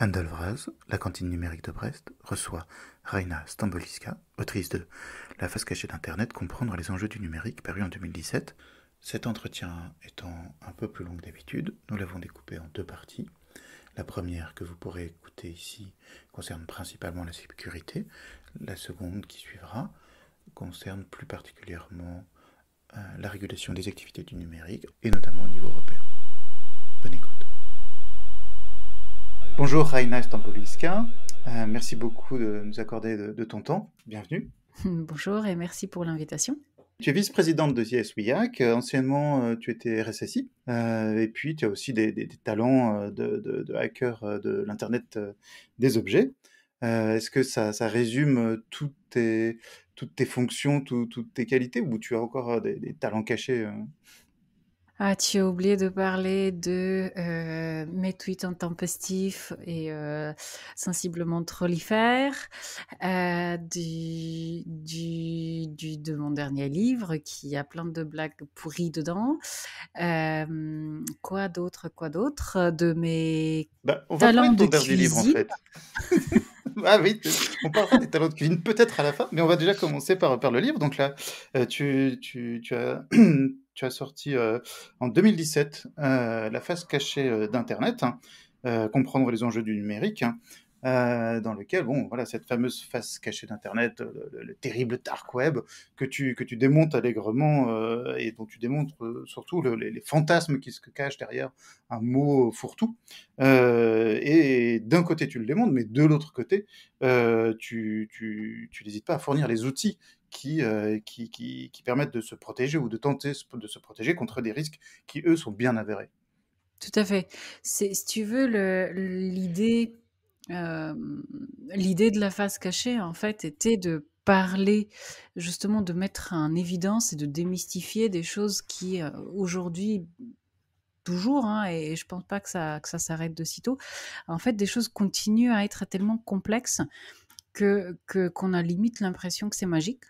Vraz, la cantine numérique de Brest, reçoit Raina Stamboliska, autrice de La face cachée d'Internet, comprendre les enjeux du numérique, paru en 2017. Cet entretien étant un peu plus long que d'habitude, nous l'avons découpé en deux parties. La première que vous pourrez écouter ici concerne principalement la sécurité. La seconde qui suivra concerne plus particulièrement euh, la régulation des activités du numérique et notamment au niveau européen. Bonjour Raina Stampoliska, euh, merci beaucoup de nous accorder de, ton temps, bienvenue. Bonjour et merci pour l'invitation. Tu es vice-présidente de ISWIAC, euh, anciennement euh, tu étais RSSI, et puis tu as aussi des, talents de, hacker de l'Internet des objets. Est-ce que ça, résume toutes tes, fonctions, toutes tes qualités, ou tu as encore des talents cachés ah, tu as oublié de parler de euh, mes tweets intempestifs et euh, sensiblement trollifères, euh, du, du, de mon dernier livre qui a plein de blagues pourries dedans. quoi d'autre, quoi d'autre De mes bah, on va talents de cuisine. livre en fait. ah oui, on parle des talents de cuisine peut-être à la fin, mais on va déjà commencer par, par le livre. Donc là, tu, tu as... tu as sorti euh, en 2017 euh, La face cachée euh, d'Internet, hein, comprendre les enjeux du numérique. Hein, dans lequel, bon, voilà, cette fameuse face cachée d'Internet, le, terrible dark web que tu, que tu démontes allègrement et dont tu démontres surtout les, fantasmes qui se cachent derrière un mot fourre-tout. et d'un côté, tu le démontes, mais de l'autre côté, tu, tu n'hésites pas à fournir les outils euh, qui, qui, qui, permettent de se protéger ou de tenter de se protéger contre des risques qui, eux, sont bien avérés. Tout à fait. C'est, si tu veux, l'idée, euh, l'idée de la face cachée, en fait, était de parler, justement, de mettre en évidence et de démystifier des choses qui, euh, aujourd'hui, toujours, hein, et, je pense pas que ça, que ça s'arrête de sitôt, en fait, des choses continuent à être tellement complexes que, que qu'on a limite l'impression que c'est magique.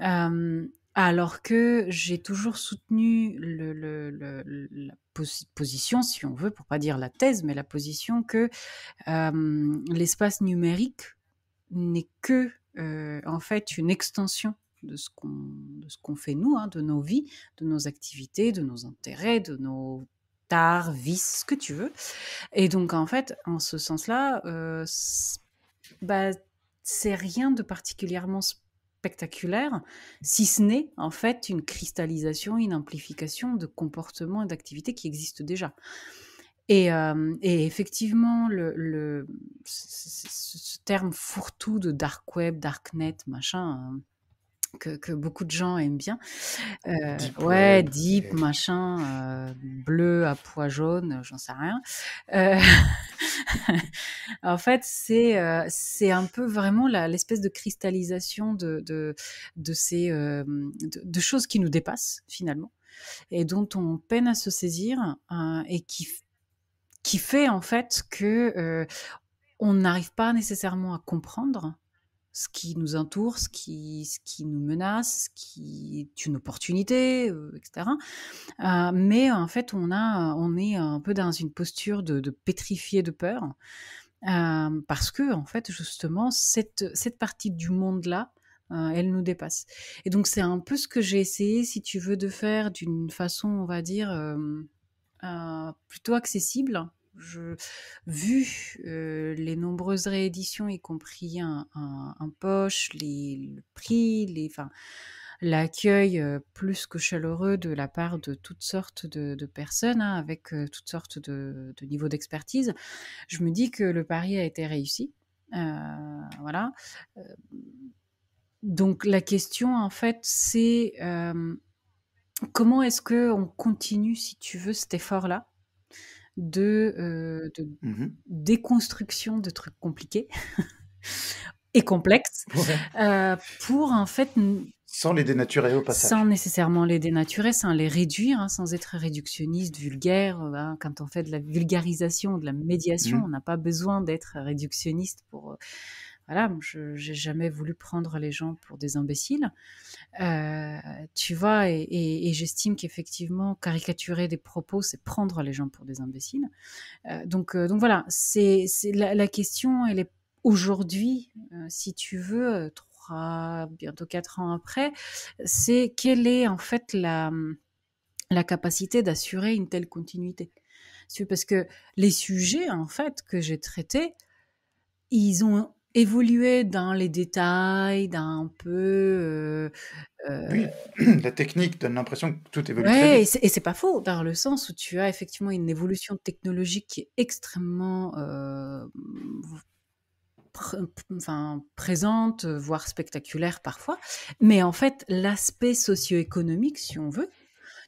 Euh, alors que j'ai toujours soutenu la position, si on veut, pour pas dire la thèse, mais la position que euh, l'espace numérique n'est que euh, en fait une extension de ce qu'on fait nous, hein, de nos vies, de nos activités, de nos intérêts, de nos tares, vices, ce que tu veux. Et donc en fait, en ce sens-là, bah, c'est rien de particulièrement spectaculaire, si ce n'est en fait une cristallisation, une amplification de comportements et d'activités qui existent déjà. Et, euh, effectivement, le, ce, terme fourre-tout de dark web, dark net, machin, hein, que, beaucoup de gens aiment bien. Euh, ouais, deep, machin, euh, bleu à pois jaune, euh, j'en sais rien. en fait, c'est un peu vraiment l'espèce de cristallisation de, de, de ces, choses qui nous dépassent finalement et dont on peine à se saisir hein, et qui, qui fait en fait que on n'arrive pas nécessairement à comprendre ce qui nous entoure, ce qui, ce qui nous menace, ce qui est une opportunité, euh, etc. Euh, mais en fait, on, a, on est un peu dans une posture de, de pétrifié de peur, euh, parce que, en fait, justement, cette, cette partie du monde-là, elle nous dépasse. Et donc, c'est un peu ce que j'ai essayé, si tu veux, de faire d'une façon, on va dire, plutôt accessible je, vu les nombreuses rééditions, y compris un, poche, les, le prix, les, enfin, l'accueil plus que chaleureux de la part de toutes sortes de, personnes, hein, avec toutes sortes de, de niveaux d'expertise, je me dis que le pari a été réussi. Euh, voilà. Donc la question, en fait, c'est comment est-ce que on continue, si tu veux, cet effort-là de, euh, mmh déconstruction de trucs compliqués et complexes euh, pour en fait... Sans les dénaturer au passage. Sans nécessairement les dénaturer, sans les réduire, hein, sans être réductionniste, vulgaire. Euh, hein, quand on fait de la vulgarisation, de la médiation, mmh. on n'a pas besoin d'être réductionniste pour voilà, je n'ai jamais voulu prendre les gens pour des imbéciles, euh, tu vois, et, j'estime qu'effectivement caricaturer des propos, c'est prendre les gens pour des imbéciles. Euh, donc, euh, donc voilà, c'est la, question, elle est aujourd'hui, si tu veux, trois, bientôt quatre ans après, c'est quelle est en fait la, la capacité d'assurer une telle continuité. Parce que les sujets, en fait, que j'ai traités, ils ont évoluer dans les détails, d'un peu. Euh, euh oui, la technique donne l'impression que tout évolue. très vite. et c'est pas faux, dans le sens où tu as effectivement une évolution technologique qui est extrêmement. Euh, enfin, présente, voire spectaculaire parfois, mais en fait l'aspect socio-économique, si on veut,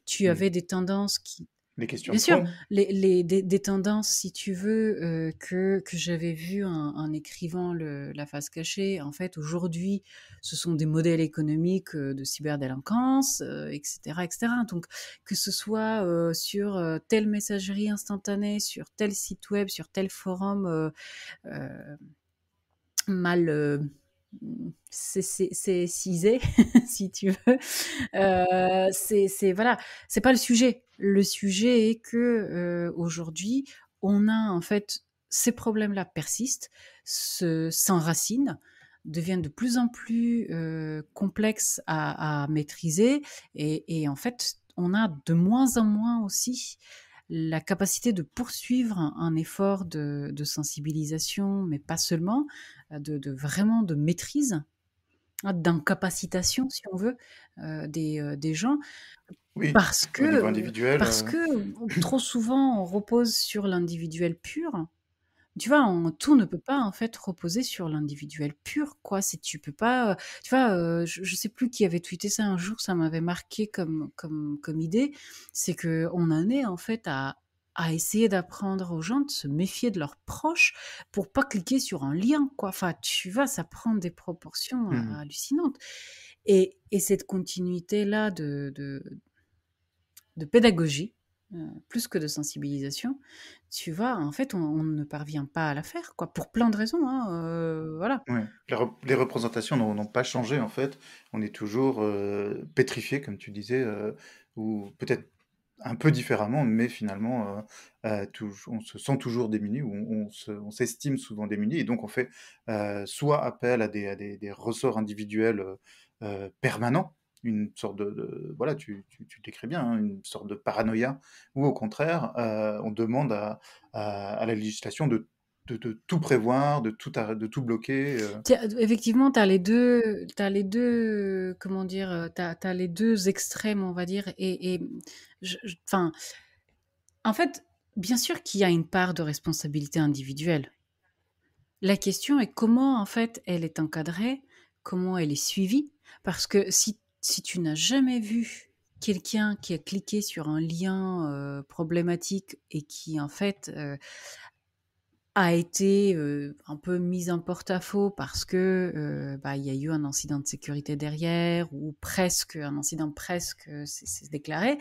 tu mmh. avais des tendances qui questions. Bien sûr, les, des, tendances, si tu veux, euh, que, j'avais vu en, écrivant la face cachée. En fait, aujourd'hui, ce sont des modèles économiques euh, de cyberdélinquance, etc., euh, etc. Donc, que ce soit sur telle messagerie instantanée, sur tel site web, sur tel forum mal c'est cisé, si tu veux. Euh, c'est voilà, c'est pas le sujet. Le sujet est que euh, aujourd'hui, on a en fait ces problèmes-là persistent, s'enracinent, deviennent de plus en plus euh, complexes à, maîtriser, et, en fait, on a de moins en moins aussi la capacité de poursuivre un, effort de, sensibilisation, mais pas seulement, euh, de, vraiment de maîtrise, hein, d'incapacitation, si on veut, euh, euh, des, gens. parce que, parce que trop souvent, on repose sur l'individuel pur, tu vois, tout ne peut pas en fait reposer sur l'individuel pur, quoi. tu peux pas, euh, tu vois, euh, je, ne sais plus qui avait tweeté ça un jour, ça m'avait marqué comme comme comme idée, c'est que on en est en fait à à essayer d'apprendre aux gens de se méfier de leurs proches pour pas cliquer sur un lien, quoi. Enfin, tu vois, ça prend des proportions mmh hallucinantes. Et, et cette continuité là de, de de pédagogie euh, plus que de sensibilisation, tu vois, en fait, on, ne parvient pas à la faire, quoi, pour plein de raisons, hein, euh, voilà. Les, représentations n'ont pas changé, en fait. On est toujours euh, pétrifié, comme tu disais, ou peut-être un peu différemment, mais finalement, on se sent toujours démuni, ou on, s'estime souvent démuni, et donc on fait soit appel à des ressorts individuels permanents, une sorte de, voilà, tu, tu, tu décris bien, hein, une sorte de paranoïa, Ou au contraire, euh, on demande à, à, la législation de de, tout prévoir, de tout, de tout bloquer. Euh. Effectivement, tu as les deux, as les deux, comment dire, euh, tu as, les deux extrêmes, on va dire. Et, enfin, en fait, bien sûr qu'il y a une part de responsabilité individuelle. La question est comment, en fait, elle est encadrée, comment elle est suivie. Parce que si si tu n'as jamais vu quelqu'un qui a cliqué sur un lien euh, problématique et qui en fait euh, a été euh, un peu mis en porte-à-faux parce que bah, il y a eu un incident de sécurité derrière ou presque un incident presque c'est déclaré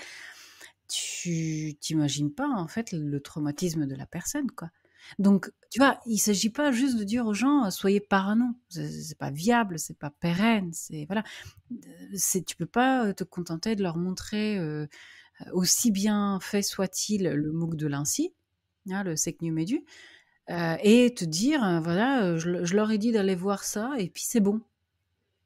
tu t'imagines pas en fait le traumatisme de la personne quoi donc, tu vois, il ne s'agit pas juste de dire aux gens euh, soyez parano, c'est pas viable, c'est pas pérenne, c'est voilà, euh, c'est tu peux pas euh, te contenter de leur montrer aussi bien fait soit-il le MOOC de l'ANSI, hein, le Secnum Edu, et te dire voilà, je, leur ai dit d'aller voir ça et puis c'est bon.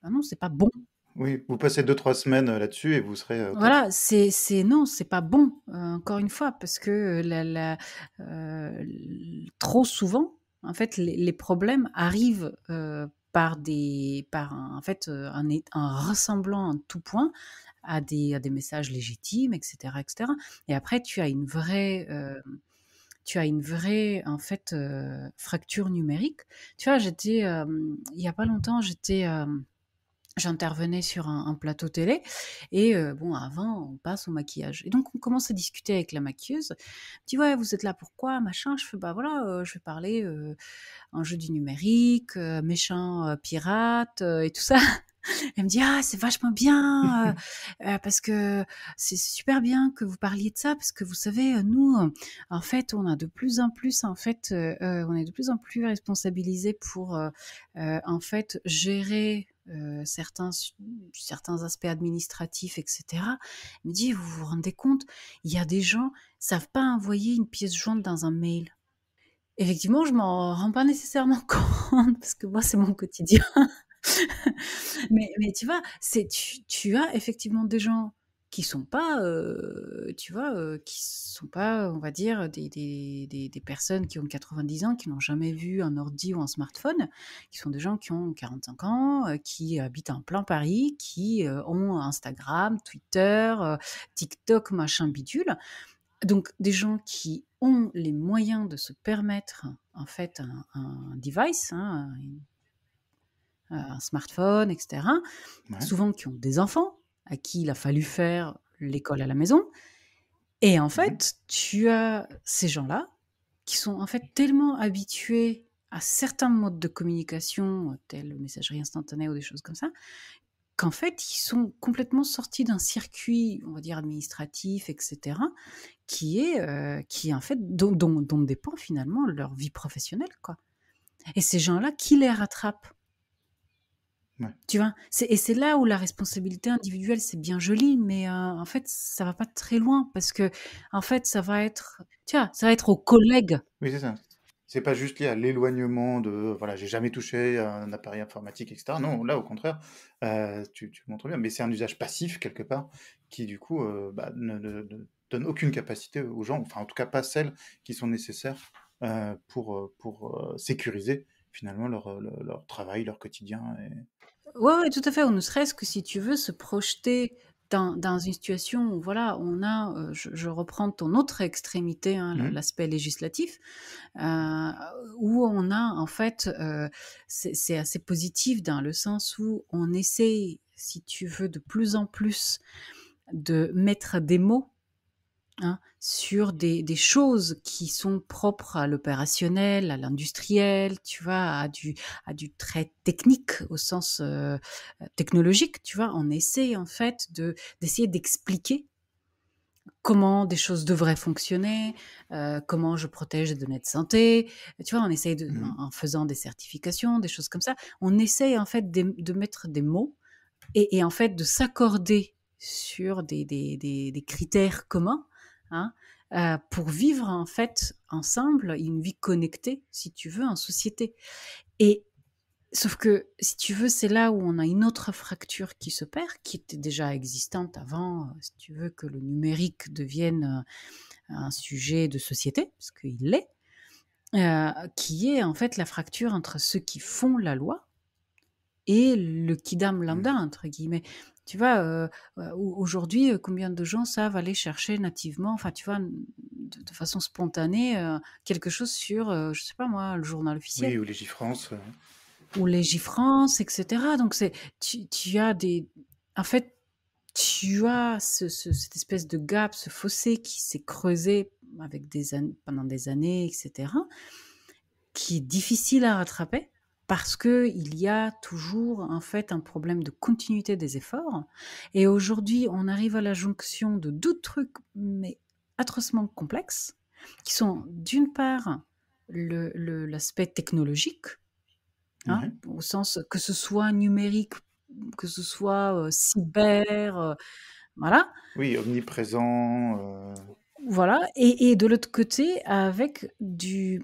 Ah non, c'est pas bon. Oui, vous passez deux, trois semaines euh, là-dessus et vous serez. Euh, voilà, c'est, c'est non, c'est pas bon, euh, encore une fois, parce que la, trop souvent, en fait, les, problèmes arrivent par, des, par en fait, un, un ressemblant en tout point à des, des messages légitimes, etc., etc. Et après, tu as une vraie tu as une vraie en fait fracture numérique. Tu vois, j'étais il y a pas longtemps, j'étais j'intervenais sur un, plateau télé. Et bon, avant, on passe au maquillage. Et donc, on commence à discuter avec la maquilleuse. dit, ouais, vous êtes là pourquoi Machin. Je fais, bah voilà, je vais parler en jeu du numérique, méchant pirate et tout ça. Elle me dit ah c'est vachement bien parce que c'est super bien que vous parliez de ça parce que vous savez nous en fait on a de plus en plus en fait on est de plus en plus responsabilisés pour en fait gérer euh, certains, certains aspects administratifs, etc. Il me dit, vous vous rendez compte, il y a des gens qui savent pas envoyer une pièce jointe dans un mail. Effectivement, je m'en rends pas nécessairement compte, parce que moi, c'est mon quotidien. mais, tu vois, tu as effectivement des gens qui sont pas, tu vois, qui sont pas, on va dire, des, des, des, personnes qui ont 90 ans, qui n'ont jamais vu un ordi ou un smartphone, qui sont des gens qui ont 45 ans, qui habitent en plein Paris, qui ont Instagram, Twitter, TikTok, machin bidule. Donc des gens qui ont les moyens de se permettre en fait un, device, hein, un smartphone, etc. Souvent qui ont des enfants, à qui il a fallu faire l'école à la maison. Et en mmh fait, tu as ces gens-là qui sont en fait tellement habitués à certains modes de communication, tels messagerie instantanée ou des choses comme ça, qu'en fait, ils sont complètement sortis d'un circuit, on va dire, administratif, etc., qui est, euh, qui en fait, dont, dont, dépend finalement leur vie professionnelle, quoi. Et ces gens-là, qui les rattrapent tu vois Et c'est là où la responsabilité individuelle, c'est bien joli, mais euh, en fait, ça va pas très loin parce que, en fait, ça va être, tiens, ça va être aux collègues. Oui, c'est ça. C'est pas juste lié à l'éloignement de, voilà, j'ai jamais touché un appareil informatique, etc. Non, là, au contraire, euh, tu, montres bien, mais c'est un usage passif quelque part qui, du coup, euh, bah, ne, donne aucune capacité aux gens, enfin, en tout cas, pas celles qui sont nécessaires pour, pour sécuriser finalement leur, leur, leur travail, leur quotidien et, oui, tout à fait. Ou ne serait-ce que si tu veux se projeter dans, dans une situation où, voilà, on a, euh, je, reprends ton autre extrémité, hein, mmh. l'aspect législatif, euh, où on a, en fait, euh, c'est assez positif dans le sens où on essaye si tu veux, de plus en plus de mettre des mots Hein, sur des, choses qui sont propres à l'opérationnel, à l'industriel, tu vois, à du, à du très technique au sens euh, euh, technologique, tu vois. On essaie en fait de d'essayer d'expliquer comment des choses devraient fonctionner, euh, comment je protège les données de santé. Tu vois, on essaye mmh. en, faisant des certifications, des choses comme ça, on essaie en fait de, mettre des mots et, en fait de s'accorder sur des, des, des, critères communs Hein, euh, pour vivre en fait ensemble une vie connectée, si tu veux, en société. Et sauf que, si tu veux, c'est là où on a une autre fracture qui se perd, qui était déjà existante avant, euh, si tu veux, que le numérique devienne euh, un sujet de société, parce qu'il l'est. qui est en fait la fracture entre ceux qui font la loi, et le kidam lambda, mmh. entre guillemets. Tu vois, aujourd'hui, combien de gens savent aller chercher nativement, enfin, tu vois, de, façon spontanée, quelque chose sur, je je sais pas moi, le journal officiel. Oui, ou Légifrance. Ou Légifrance, etc. Donc, c'est, tu, tu, as des. En fait, tu as cette espèce de gap, ce fossé qui s'est creusé avec des pendant des années, etc., qui est difficile à rattraper parce que il y a toujours en fait un problème de continuité des efforts. Et aujourd'hui, on arrive à la jonction de deux trucs mais atrocement complexes, qui sont d'une part l'aspect technologique, hein, au sens que ce soit numérique, que ce soit euh, cyber, euh, voilà. Oui, omniprésent. Euh. Voilà, et de l'autre côté, avec du,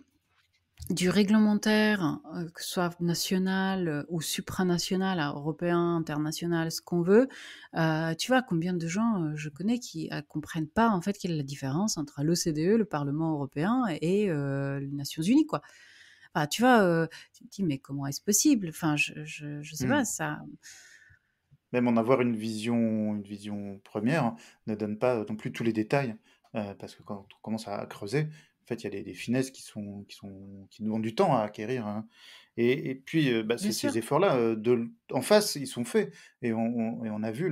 du réglementaire, euh, que ce soit national euh, ou supranational, européen, international, ce qu'on veut, euh, tu vois combien de gens je connais qui ne comprennent pas en fait quelle est la différence entre l'OCDE, le Parlement européen et les Nations Unies, quoi. Enfin, tu vois, tu dis mais comment est-ce possible Enfin, je je, je sais pas hmm. ça. Même en avoir une vision une vision première hein, ne donne pas non plus tous les détails parce que quand on commence à creuser, fait, il y a des, finesses qui, sont, qui, sont, qui du temps à acquérir. Hein. Et, puis, euh, bah, ces efforts-là, euh, en face, ils sont faits. Et on, a vu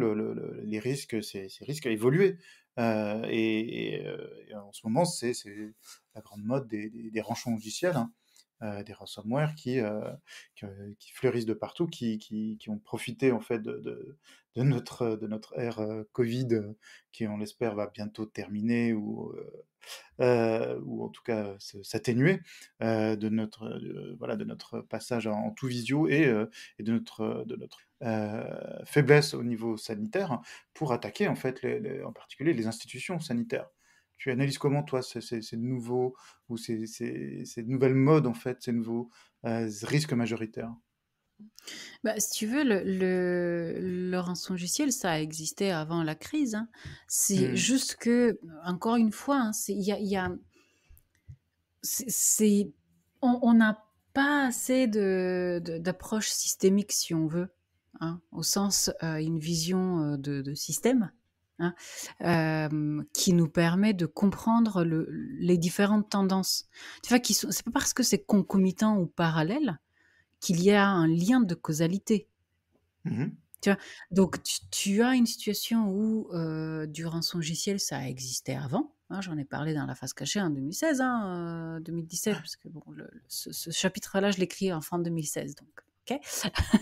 les risques, ces, risques évoluer. Euh, et, en ce moment, c'est la grande mode des, ranchons logiciels. Hein. Euh, des ransomware qui, euh, euh, qui, fleurissent de partout, qui, qui, qui ont profité en fait de, de, notre, de notre ère Covid, qui on l'espère va bientôt terminer ou, ou en tout cas s'atténuer de notre voilà de notre passage en, tout visio et, et, de notre de notre faiblesse au niveau sanitaire pour attaquer en fait en particulier les institutions sanitaires tu analyses comment, toi, ces, nouveaux ou ces, nouvelles modes, en fait, ces nouveaux euh, risques majoritaires bah, si tu veux, le, le, le ça a existé avant la crise. Hein. C'est mmh. juste que, encore une fois, hein, il y a, y a c'est, on n'a pas assez de, d'approche systémique, si on veut, hein, au sens euh, une vision euh, de, de système Hein, euh, qui nous permet de comprendre les différentes tendances. Tu vois, c'est pas parce que c'est concomitant ou parallèle qu'il y a un lien de causalité. Mmh tu vois, donc tu, as une situation où euh, durant son logiciel, ça a existé avant. Hein, j'en ai parlé dans la face cachée en 2016, 2017, parce que bon, ce, chapitre-là, je l'écris en fin 2016, donc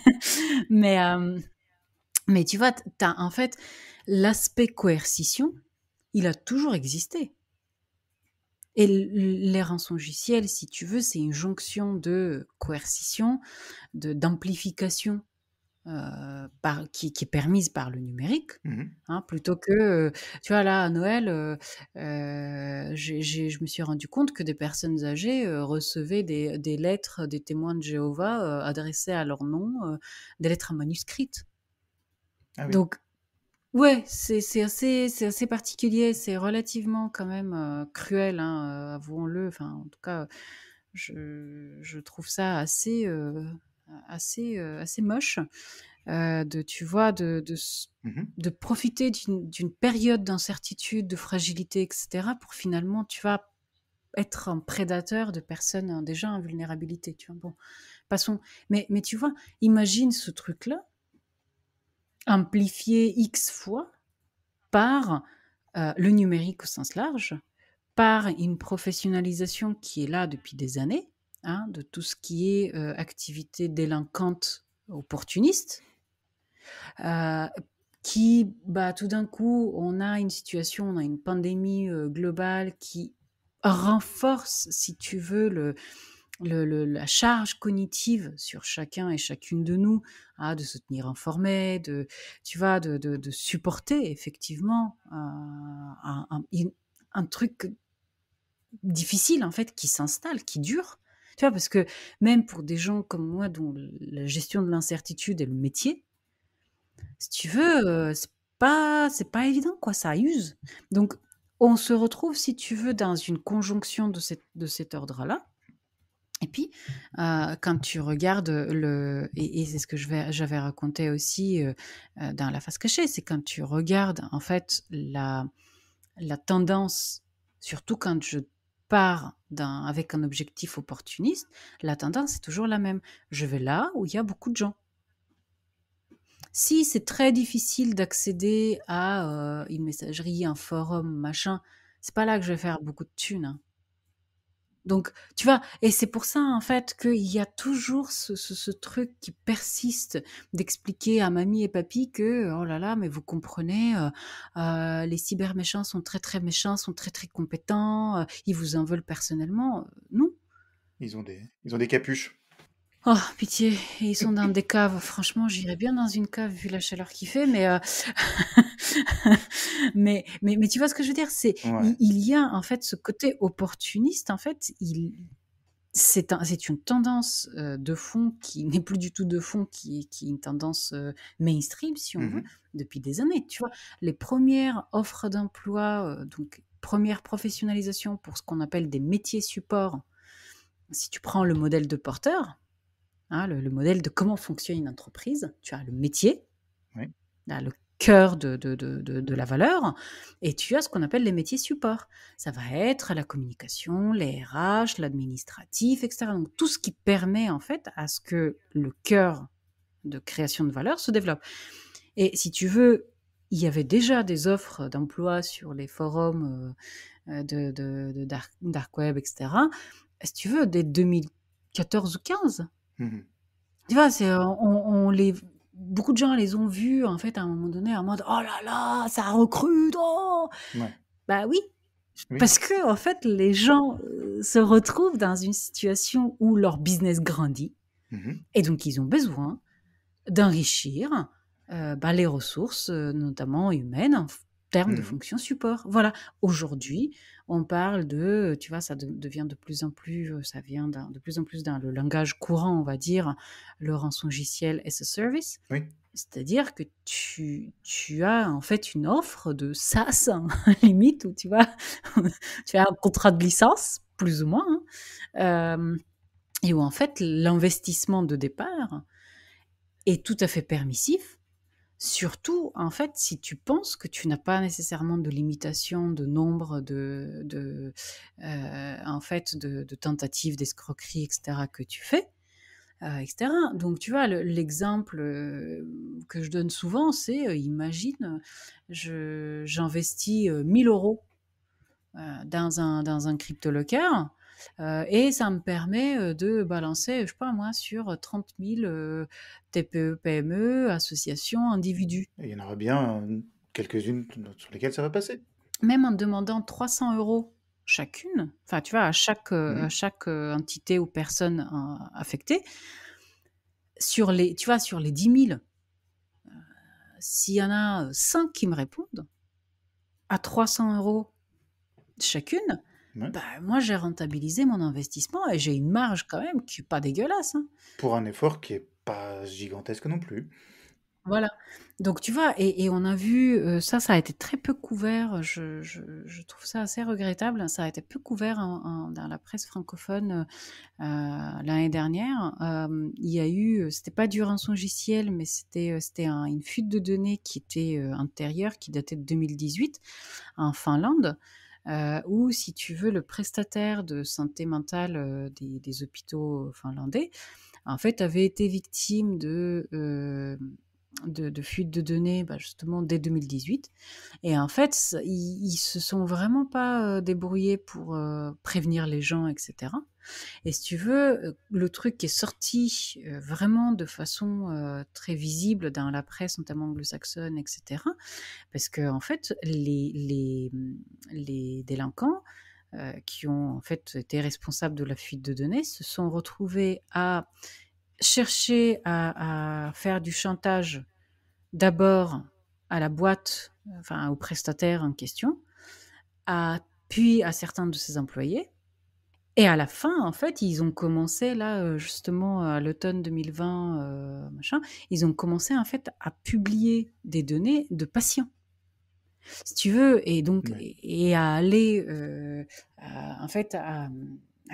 Mais euh, mais tu vois, as, en fait, l'aspect coercition, il a toujours existé. Et les rançongiciels, si tu veux, c'est une jonction de coercition, d'amplification de, d'amplification euh, qui, est permise par le numérique, mmh hein, plutôt que, euh, tu vois, là, à Noël, euh, je me suis rendu compte que des personnes âgées recevaient des, lettres des témoins de Jéhovah adressées à leur nom, des lettres manuscrites. Ah Donc, ouais, c'est assez, assez particulier, c'est relativement quand même euh, cruel, hein, euh, avouons-le. Enfin, en tout cas, je, trouve ça assez, euh, assez, assez moche. de tu vois de, de, mmh de profiter d'une période d'incertitude de fragilité etc pour finalement tu vas être un prédateur de personnes hein, déjà en vulnérabilité. Tu vois. Bon, passons. Mais, mais tu vois, imagine ce truc-là amplifié X fois par euh, le numérique au sens large, par une professionnalisation qui est là depuis des années, hein, de tout ce qui est euh, activité délinquante opportuniste, euh, qui, bah, tout d'un coup, on a une situation, on a une pandémie globale qui renforce, si tu veux, le, la charge cognitive sur chacun et chacune de nous, hein, de se tenir informé, de, tu vois, de, supporter effectivement euh, un, truc difficile en fait qui s'installe, qui dure. Tu vois, parce que même pour des gens comme moi dont la gestion de l'incertitude est le métier, si tu veux, euh, c'est pas, c'est pas évident quoi, ça use. Donc on se retrouve, si tu veux, dans une conjonction de, cette, de cet ordre-là, et puis, euh, quand tu regardes euh, le, et, c'est ce que j'avais raconté aussi euh, dans la face cachée, c'est quand tu regardes en fait la, la tendance, surtout quand je pars avec un objectif opportuniste, la tendance est toujours la même. Je vais là où il y a beaucoup de gens. Si c'est très difficile d'accéder à une messagerie, un forum, machin, c'est pas là que je vais faire beaucoup de thunes. Hein. Donc, tu vois, et c'est pour ça, en fait, qu'il y a toujours ce, truc qui persiste d'expliquer à mamie et papy que, oh là là, mais vous comprenez, euh, euh, les cyberméchants sont très très méchants, sont très très compétents, euh, ils vous en veulent personnellement. non. Ils ont des, ils ont des capuches. Oh, pitié, ils sont dans des caves. Franchement, j'irais bien dans une cave vu la chaleur qu'il fait, mais... mais, mais, mais tu vois ce que je veux dire C'est il, y a en fait ce côté opportuniste. En fait, il c'est un, une tendance euh, de fond qui n'est plus du tout de fond, qui, qui est une tendance euh, mainstream, si on mmh veut, depuis des années. Tu vois, les premières offres d'emploi, euh, donc première professionnalisation pour ce qu'on appelle des métiers supports. Si tu prends le modèle de porteur, hein, le, modèle de comment fonctionne une entreprise, tu as le métier, là, le cœur de, de, la valeur, et tu as ce qu'on appelle les métiers supports. Ça va être la communication, les RH, l'administratif, etc. Donc tout ce qui permet en fait à ce que le cœur de création de valeur se développe. Et si tu veux, il y avait déjà des offres d'emploi sur les forums euh, euh, de, dark, Web, etc. Si tu veux, dès 2014 ou 15. Mmh tu vois, on les beaucoup de gens les ont vus en fait à un moment donné en mode oh là là ça recrute Ben bah oui. parce que en fait les gens euh, se retrouvent dans une situation où leur business grandit mm-hmm. et donc ils ont besoin d'enrichir euh, bah, les ressources euh, notamment humaines de mmh fonction support. Voilà. Aujourd'hui, on parle de, euh, tu vois, ça devient de plus en plus, euh, ça vient de plus en plus dans le langage courant, on va dire, le rançongiciel as a service. Oui. C'est-à-dire que tu, tu, as en fait une offre de SaaS, hein, limite, où tu vois, tu as un contrat de licence, plus ou moins, hein, euh, et où en fait l'investissement de départ est tout à fait permissif Surtout, en fait, si tu penses que tu n'as pas nécessairement de limitation de nombre de, euh, en fait, de, tentatives d'escroquerie, etc., que tu fais, euh, etc. Donc, tu vois, l'exemple euh, que je donne souvent, c'est, imagine, j'investis 1000 euros dans un, dans un euh, et ça me permet euh, de balancer, je sais pas moi, sur 30 000 TPE, PME, associations, individus. Il y en aura bien euh, quelques-unes sur lesquelles ça va passer. Même en demandant 300 euros chacune, enfin tu vois, à chaque, mmh. entité ou personne affectée, sur les, tu vois, sur les 10 000, s'il y en a 5 qui me répondent, à 300 euros chacune, bah, moi, j'ai rentabilisé mon investissement et j'ai une marge quand même qui n'est pas dégueulasse. Hein. Pour un effort qui n'est pas gigantesque non plus. Voilà. Donc, tu vois, et, on a vu, euh, ça, ça a été très peu couvert. Je, je, trouve ça assez regrettable. Ça a été peu couvert dans la presse francophone euh, l'année dernière. Euh, il y a eu, c'était pas du logiciel mais c'était une fuite de données qui était antérieure, qui datait de 2018 en Finlande. Euh, ou si tu veux le prestataire de santé mentale euh, des, hôpitaux euh, finlandais, en fait, avait été victime de, de, fuite de données bah, justement dès 2018. Et en fait, ils, ne se sont vraiment pas débrouillés pour prévenir les gens, etc. Et si tu veux, euh, le truc qui est sorti euh, vraiment de façon euh, très visible dans la presse, notamment anglo-saxonne, etc., parce que en fait, les, les, mm, délinquants qui ont en fait été responsables de la fuite de données se sont retrouvés à chercher à, faire du chantage d'abord à la boîte, enfin au prestataire en question, puis à certains de ses employés, et à la fin, en fait, ils ont commencé, là, euh, justement, à l'automne 2020, euh, machin, ils ont commencé, en fait, à publier des données de patients. Si tu veux, et donc, et à aller, euh, en fait, à,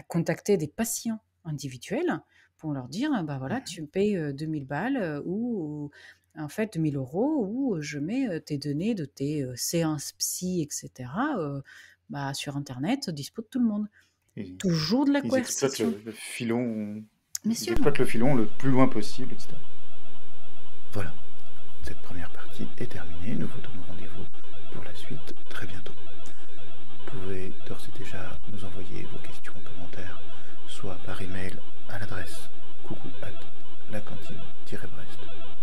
contacter des patients individuels pour leur dire, bah voilà, tu me payes 2000 balles ou, en fait, 2000 euros ou je mets tes données de tes séances psy, etc., bah, sur Internet, dispo de tout le monde. Toujours de la Ils exploitent le, filon, Monsieur. ils le filon le plus loin possible, etc. Voilà, cette première partie est terminée. Nous vous donnons rendez-vous pour la suite très bientôt. Vous pouvez d'ores et déjà nous envoyer vos questions, commentaires, soit par email à l'adresse coucou la cantine-brest.